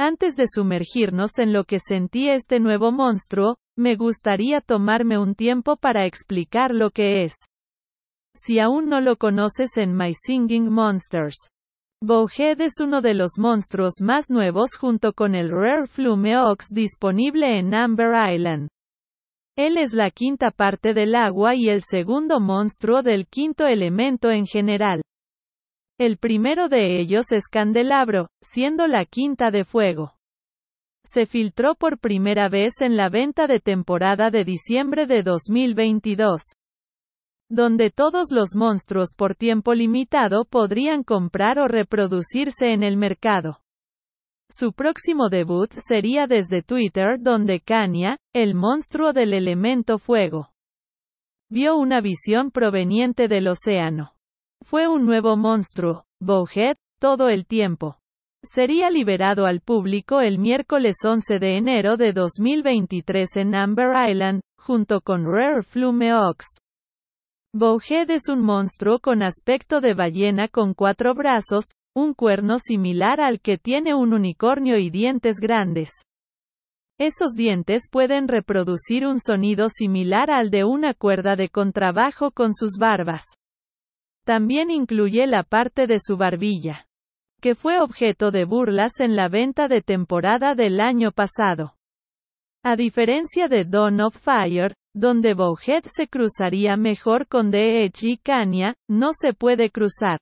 Antes de sumergirnos en lo que sentí este nuevo monstruo, me gustaría tomarme un tiempo para explicar lo que es. Si aún no lo conoces en My Singing Monsters. Bowhead es uno de los monstruos más nuevos junto con el Rare Flume Ox disponible en Amber Island. Él es la quinta parte del agua y el segundo monstruo del quinto elemento en general. El primero de ellos es Candelabro, siendo la quinta de fuego. Se filtró por primera vez en la venta de temporada de diciembre de 2022, donde todos los monstruos por tiempo limitado podrían comprar o reproducirse en el mercado. Su próximo debut sería desde Twitter donde Kanya, el monstruo del elemento fuego, vio una visión proveniente del océano. Fue un nuevo monstruo, Bowhead, todo el tiempo. Sería liberado al público el miércoles 11 de enero de 2023 en Amber Island, junto con Rare Flume Ox. Bowhead es un monstruo con aspecto de ballena con cuatro brazos, un cuerno similar al que tiene un unicornio y dientes grandes. Esos dientes pueden reproducir un sonido similar al de una cuerda de contrabajo con sus barbas. También incluye la parte de su barbilla, que fue objeto de burlas en la venta de temporada del año pasado. A diferencia de Dawn of Fire, donde Bowhead se cruzaría mejor con DH y Kanya, no se puede cruzar.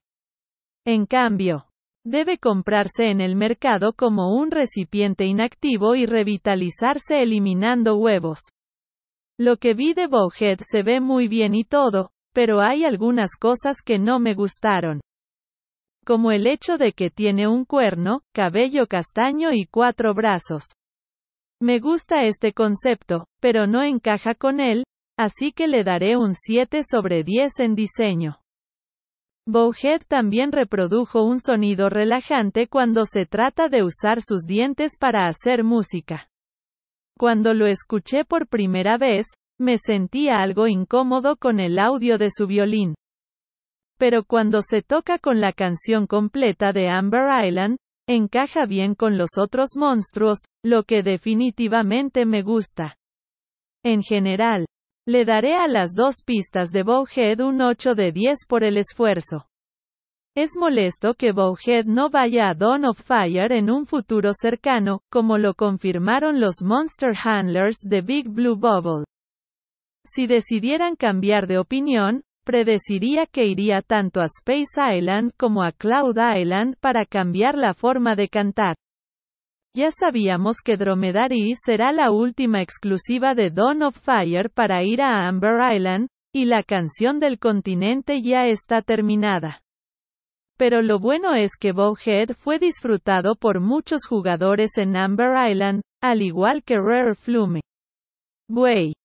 En cambio, debe comprarse en el mercado como un recipiente inactivo y revitalizarse eliminando huevos. Lo que vi de Bowhead se ve muy bien y todo, pero hay algunas cosas que no me gustaron. Como el hecho de que tiene un cuerno, cabello castaño y cuatro brazos. Me gusta este concepto, pero no encaja con él, así que le daré un 7 sobre 10 en diseño. Bowhead también reprodujo un sonido relajante cuando se trata de usar sus dientes para hacer música. Cuando lo escuché por primera vez, me sentía algo incómodo con el audio de su violín. Pero cuando se toca con la canción completa de Amber Island, encaja bien con los otros monstruos, lo que definitivamente me gusta. En general, le daré a las dos pistas de Bowhead un 8 de 10 por el esfuerzo. Es molesto que Bowhead no vaya a Dawn of Fire en un futuro cercano, como lo confirmaron los Monster Handlers de Big Blue Bubble. Si decidieran cambiar de opinión, predeciría que iría tanto a Space Island como a Cloud Island para cambiar la forma de cantar. Ya sabíamos que Dromedary será la última exclusiva de Dawn of Fire para ir a Amber Island, y la canción del continente ya está terminada. Pero lo bueno es que Bowhead fue disfrutado por muchos jugadores en Amber Island, al igual que Rare Flume. Way.